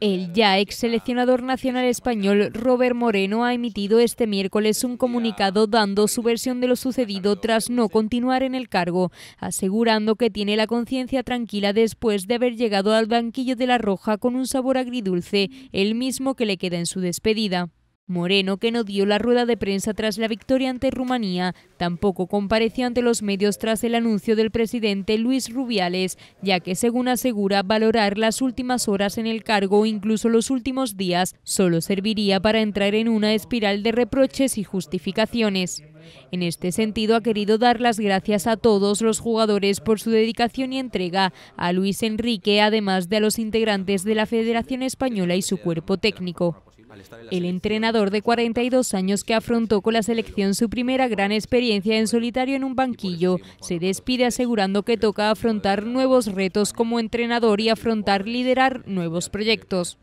El ya ex seleccionador nacional español Robert Moreno ha emitido este miércoles un comunicado dando su versión de lo sucedido tras no continuar en el cargo, asegurando que tiene la conciencia tranquila después de haber llegado al banquillo de la Roja con un sabor agridulce, el mismo que le queda en su despedida. Moreno, que no dio la rueda de prensa tras la victoria ante Rumanía, tampoco compareció ante los medios tras el anuncio del presidente Luis Rubiales, ya que según asegura valorar las últimas horas en el cargo o incluso los últimos días solo serviría para entrar en una espiral de reproches y justificaciones. En este sentido, ha querido dar las gracias a todos los jugadores por su dedicación y entrega, a Luis Enrique, además de a los integrantes de la Federación Española y su cuerpo técnico. El entrenador de 42 años que afrontó con la selección su primera gran experiencia en solitario en un banquillo se pues, despide asegurando que toca afrontar nuevos retos como entrenador y afrontar liderar nuevos proyectos.